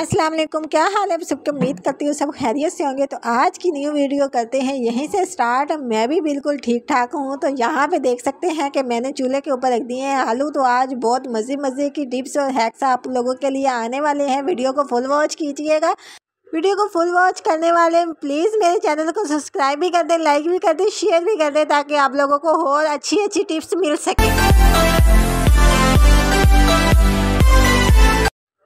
अस्सलाम वालेकुम क्या हाल है सबको उम्मीद करती हूँ सब खैरियत से होंगे तो आज की न्यू वीडियो करते हैं यहीं से स्टार्ट मैं भी बिल्कुल ठीक ठाक हूँ तो यहाँ पे देख सकते हैं कि मैंने चूल्हे के ऊपर रख दिए हैं आलू तो आज बहुत मज़े मज़े की टिप्स और हैक्स आप लोगों के लिए आने वाले हैं वीडियो को फुल वॉच कीजिएगा वीडियो को फुल वॉच करने वाले प्लीज़ मेरे चैनल को सब्सक्राइब भी कर दें लाइक भी कर दें शेयर भी कर दें ताकि आप लोगों को और अच्छी अच्छी टिप्स मिल सकें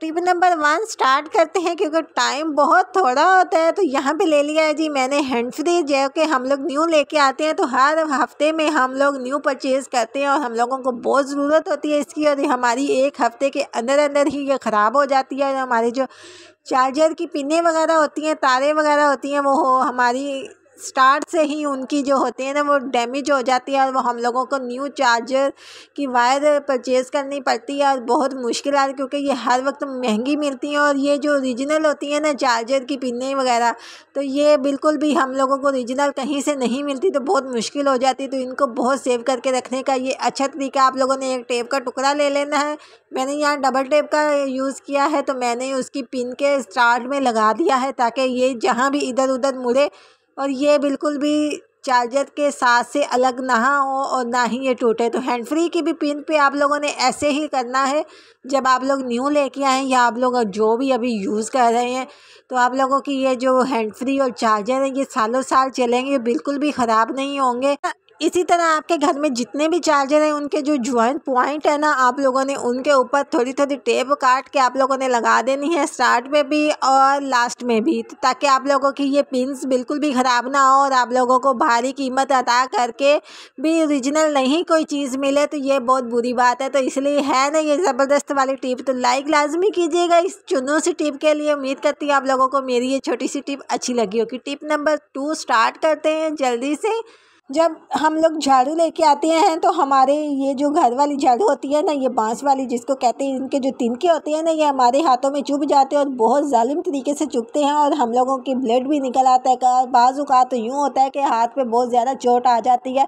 टिप नंबर वन स्टार्ट करते हैं क्योंकि टाइम बहुत थोड़ा होता है तो यहाँ पे ले लिया है जी मैंने हैंड फ्री जो कि हम लोग न्यू लेके आते हैं तो हर हफ्ते में हम लोग न्यू परचेज़ करते हैं और हम लोगों को बहुत ज़रूरत होती है इसकी और हमारी एक हफ्ते के अंदर अंदर ही ये ख़राब हो जाती है और हमारी जो चार्जर की पिने वगैरह होती हैं तारे वगैरह होती हैं वो हमारी स्टार्ट से ही उनकी जो होती है ना वो डैमेज हो जाती है और वो हम लोगों को न्यू चार्जर की वायर परचेज़ करनी पड़ती है और बहुत मुश्किल आ रही क्योंकि ये हर वक्त महंगी मिलती हैं और ये जो ओरिजिनल होती है ना चार्जर की पिन्ने वगैरह तो ये बिल्कुल भी हम लोगों को ओरिजिनल कहीं से नहीं मिलती तो बहुत मुश्किल हो जाती तो इनको बहुत सेव करके रखने का ये अच्छा तरीका आप लोगों ने एक टेप का टुकड़ा ले लेना है मैंने यहाँ डबल टेप का यूज़ किया है तो मैंने उसकी पिन के स्टार्ट में लगा दिया है ताकि ये जहाँ भी इधर उधर मुड़े और ये बिल्कुल भी चार्जर के साथ से अलग ना हो और ना ही ये टूटे तो हैंड फ्री की भी पिन पे आप लोगों ने ऐसे ही करना है जब आप लोग न्यू लेके आए हैं या आप लोग जो भी अभी यूज़ कर रहे हैं तो आप लोगों की ये जो हैंड फ्री और चार्जर है ये सालों साल चलेंगे बिल्कुल भी ख़राब नहीं होंगे इसी तरह आपके घर में जितने भी चार्जर हैं उनके जो ज्वाइंट पॉइंट है ना आप लोगों ने उनके ऊपर थोड़ी थोड़ी टेप काट के आप लोगों ने लगा देनी है स्टार्ट में भी और लास्ट में भी ताकि आप लोगों की ये पिंस बिल्कुल भी ख़राब ना हो और आप लोगों को भारी कीमत अदा करके भी ओरिजिनल नहीं कोई चीज़ मिले तो ये बहुत बुरी बात है तो इसलिए है ना ये ज़बरदस्त वाली टिप तो लाइक लाजमी कीजिएगा इस चुनू सी टिप के लिए उम्मीद करती हूँ आप लोगों को मेरी ये छोटी सी टिप अच्छी लगी होगी टिप नंबर टू स्टार्ट करते हैं जल्दी से जब हम लोग झाड़ू लेके आते हैं तो हमारे ये जो घर वाली झाड़ू होती है ना ये बांस वाली जिसको कहते हैं इनके जो तिनके होते हैं ना ये हमारे हाथों में चुभ जाते हैं और बहुत ालिम तरीके से चुभते हैं और हम लोगों की ब्लड भी निकल आता है बाज़ अवत तो यूँ होता है कि हाथ पे बहुत ज़्यादा चोट आ जाती है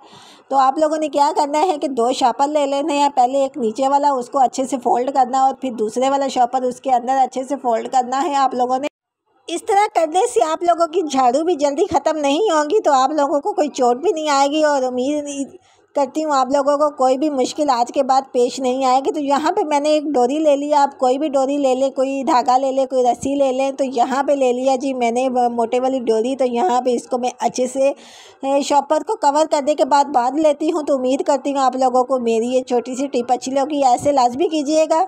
तो आप लोगों ने क्या करना है कि दो शापर ले लेने हैं पहले एक नीचे वाला उसको अच्छे से फ़ोल्ड करना और फिर दूसरे वाला शापर उसके अंदर अच्छे से फ़ोल्ड करना है आप लोगों ने इस तरह करने से आप लोगों की झाड़ू भी जल्दी ख़त्म नहीं होगी तो आप लोगों को कोई चोट भी नहीं आएगी और उम्मीद करती हूँ आप लोगों को कोई भी मुश्किल आज के बाद पेश नहीं आएगी तो यहाँ पे मैंने एक डोरी ले लिया आप कोई भी डोरी ले लें कोई धागा ले लें कोई रस्सी ले लें तो यहाँ पे ले लिया जी मैंने मोटे वाली डोरी तो यहाँ पे इसको मैं अच्छे से शॉपर को कवर करने के बाद बांध लेती हूँ तो उम्मीद करती हूँ आप लोगों को मेरी ये छोटी सी टिप अच्छी लगी ऐसे लाजमी कीजिएगा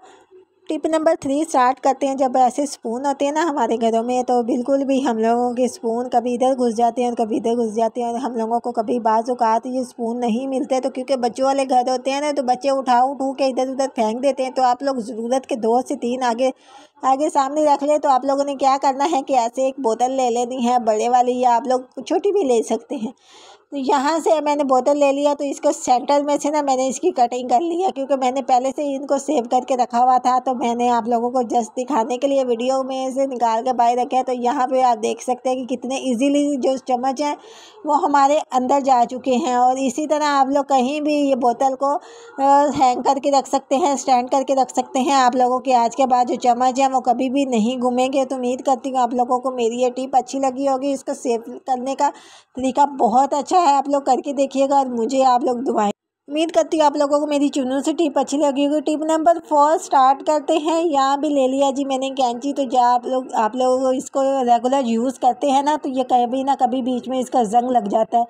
टिप नंबर थ्री स्टार्ट करते हैं जब ऐसे स्पून होते हैं ना हमारे घरों में तो बिल्कुल भी हम लोगों के स्पून कभी इधर घुस जाते हैं और कभी इधर घुस जाते हैं और हम लोगों को कभी बाज़ अवत ये स्पून नहीं मिलते तो क्योंकि बच्चों वाले घर होते हैं ना तो बच्चे उठा उठू के इधर उधर फेंक देते हैं तो आप लोग ज़रूरत के दो से तीन आगे आगे सामने रख ले तो आप लोगों ने क्या करना है कि ऐसे एक बोतल ले लेनी है बड़े वाली या आप लोग छोटी भी ले सकते हैं तो यहाँ से मैंने बोतल ले लिया तो इसको सेंटर में से ना मैंने इसकी कटिंग कर लिया क्योंकि मैंने पहले से इनको सेव करके रखा हुआ था तो मैंने आप लोगों को जस्ट दिखाने के लिए वीडियो में से निकाल के बाहर रखा है तो यहाँ पे आप देख सकते हैं कि कितने इजीली जो चम्मच हैं वो हमारे अंदर जा चुके हैं और इसी तरह आप लोग कहीं भी ये बोतल को हैंग करके रख सकते हैं स्टैंड करके रख सकते हैं आप लोगों के आज के बाद जो चम्मच हैं वो कभी भी नहीं घूमेंगे तो उम्मीद करती हूँ आप लोगों को मेरी ये टिप अच्छी लगी होगी इसको सेव करने का तरीका बहुत अच्छा है आप लोग करके देखिएगा और मुझे आप लोग दुआएं उम्मीद करती हूँ आप लोगों को मेरी चुनू से टिप अच्छी लगी होगी टिप नंबर फोर स्टार्ट करते हैं यहाँ भी ले लिया जी मैंने कैंची तो जहाँ आप लोग आप लोग इसको रेगुलर यूज़ करते हैं ना तो ये कभी ना कभी बीच में इसका जंग लग जाता है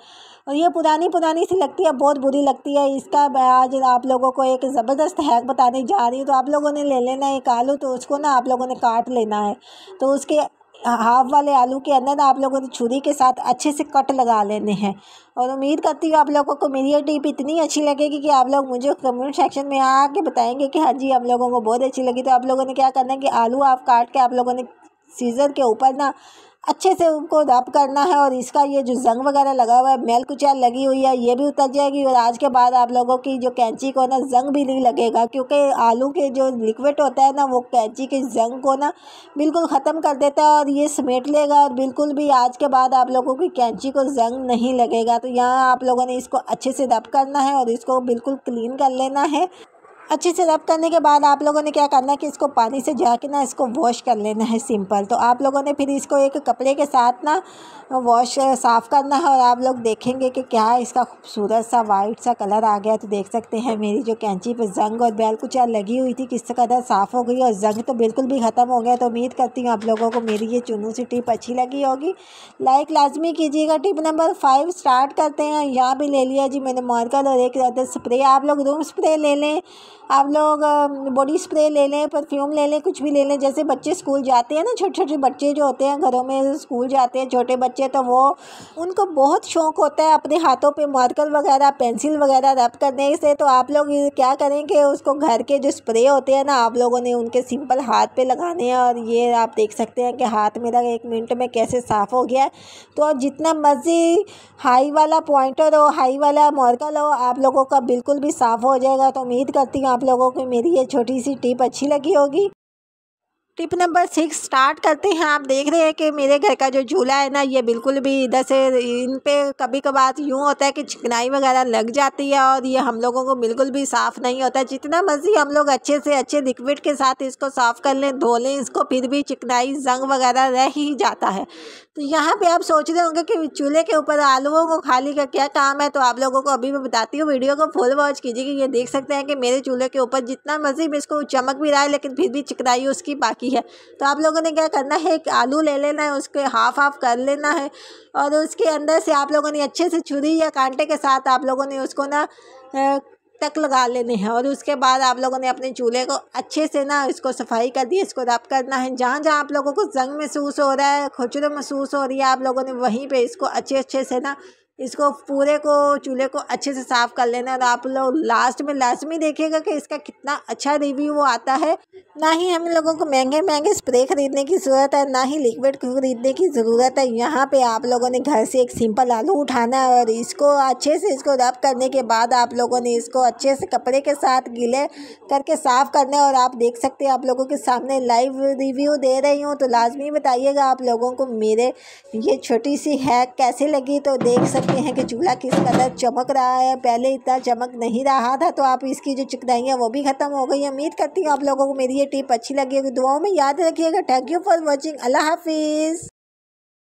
और ये पुरानी पुरानी सी लगती है बहुत बुरी लगती है इसका आज आप लोगों को एक ज़बरदस्त हैक बताने जा रही हूँ तो आप लोगों ने ले लेना एक आलू तो उसको ना आप लोगों ने काट लेना है तो उसके हाफ वाले आलू के अंदर आप लोगों ने छुरी के साथ अच्छे से कट लगा लेने हैं और उम्मीद करती हूँ आप लोगों को मेरी ये टिप इतनी अच्छी लगेगी कि आप लोग मुझे कमेंट सेक्शन में आके बताएंगे कि हाँ जी हम लोगों को बहुत अच्छी लगी तो आप लोगों ने क्या करना है कि आलू आप काट के आप लोगों ने सीज़र के ऊपर ना अच्छे से उनको रब करना है और इसका ये जो जंग वगैरह लगा हुआ है मेल कुचैल लगी हुई है ये भी उतर जाएगी और आज के बाद आप लोगों की जो कैंची को ना जंग भी नहीं लगेगा क्योंकि आलू के जो लिक्विड होता है ना वो कैंची के जंग को ना बिल्कुल ख़त्म कर देता है और ये समेट लेगा और बिल्कुल भी आज के बाद आप लोगों की कैंची को जंग नहीं लगेगा तो यहाँ आप लोगों ने इसको अच्छे से दब करना है और इसको बिल्कुल क्लीन कर लेना है अच्छे से रब करने के बाद आप लोगों ने क्या करना है कि इसको पानी से जा ना इसको वॉश कर लेना है सिंपल तो आप लोगों ने फिर इसको एक कपड़े के साथ ना वॉश साफ़ करना है और आप लोग देखेंगे कि क्या इसका खूबसूरत सा वाइट सा कलर आ गया तो देख सकते हैं मेरी जो कैंची पर जंग और बैल कुछ लगी हुई थी किस कदर साफ़ हो गई और जंग तो बिल्कुल भी ख़त्म हो गया तो उम्मीद करती हूँ आप लोगों को मेरी ये चुनू सी टिप अच्छी लगी होगी लाइक लाजमी कीजिएगा टिप नंबर फाइव स्टार्ट करते हैं यहाँ भी ले लिया जी मैंने मॉर्कल और एक स्प्रे आप लोग रूम स्प्रे ले लें आप लोग बॉडी स्प्रे ले लें परफ्यूम ले लें कुछ भी ले लें जैसे बच्चे स्कूल जाते हैं ना छोटे छोटे बच्चे जो होते हैं घरों में स्कूल जाते हैं छोटे बच्चे तो वो उनको बहुत शौक़ होता है अपने हाथों पे मार्कर वगैरह पेंसिल वगैरह रब करने से तो आप लोग क्या करें कि उसको घर के जो स्प्रे होते हैं ना आप लोगों ने उनके सिंपल हाथ पे लगाने हैं और ये आप देख सकते हैं कि हाथ मेरा एक मिनट में कैसे साफ़ हो गया है तो जितना मर्ज़ी हाई वाला पॉइंटर हो हाई वाला मॉर्कल हो आप लोगों का बिल्कुल भी साफ़ हो जाएगा तो उम्मीद करती हूँ आप लोगों को मेरी ये छोटी सी टिप अच्छी लगी होगी टिप नंबर सिक्स स्टार्ट करते हैं आप देख रहे हैं कि मेरे घर का जो झूला है ना ये बिल्कुल भी इधर से इन पर कभी कभार यूँ होता है कि चिकनाई वगैरह लग जाती है और ये हम लोगों को बिल्कुल भी साफ़ नहीं होता जितना मर्ज़ी हम लोग अच्छे से अच्छे लिक्विड के साथ इसको साफ़ कर लें धो लें इसको फिर भी चिकनाई जंग वगैरह रह ही जाता है तो यहाँ पर आप सोच रहे होंगे कि चूल्हे के ऊपर आलुओं को खाली का क्या काम है तो आप लोगों को अभी मैं बताती हूँ वीडियो को फुल वॉच कीजिए कि ये देख सकते हैं कि मेरे चूल्हे के ऊपर जितना मर्ज़ी इसको चमक भी रहा है लेकिन फिर भी चिकनाई उसकी बाकी होती है तो आप लोगों ने क्या करना है एक आलू ले लेना है उसके हाफ हाफ कर लेना है और उसके अंदर से आप लोगों ने अच्छे से छुरी या कांटे के साथ आप लोगों ने उसको ना तक लगा लेने हैं और उसके बाद आप लोगों ने अपने चूल्हे को अच्छे से ना इसको सफाई कर दी इसको रब करना है जहाँ जहाँ आप लोगों को जंग महसूस हो रहा है खुचर महसूस हो रही है आप लोगों ने वहीं पे इसको अच्छे अच्छे से ना इसको पूरे को चूल्हे को अच्छे से साफ़ कर लेना और आप लोग लास्ट में लाजमी देखेगा कि इसका कितना अच्छा रिव्यू वो आता है ना ही हम लोगों को महंगे महंगे स्प्रे खरीदने की ज़रूरत है ना ही लिक्विड खरीदने की ज़रूरत है यहाँ पे आप लोगों ने घर से एक सिंपल आलू उठाना है और इसको अच्छे से इसको रब करने के बाद आप लोगों ने इसको अच्छे से कपड़े के साथ गीले करके साफ़ करना है और आप देख सकते हैं आप लोगों के सामने लाइव रिव्यू दे रही हूँ तो लाजमी बताइएगा आप लोगों को मेरे ये छोटी सी हैक कैसे लगी तो देख सकते देखते हैं कि चूल्हा किस कदर चमक रहा है पहले इतना चमक नहीं रहा था तो आप इसकी जो चिकनाई है वो भी ख़त्म हो गई उम्मीद करती हूँ आप लोगों को मेरी ये टिप अच्छी लगी होगी दुआओं में याद रखिएगा थैंक यू फॉर वॉचिंग अल्लाह हाफिज़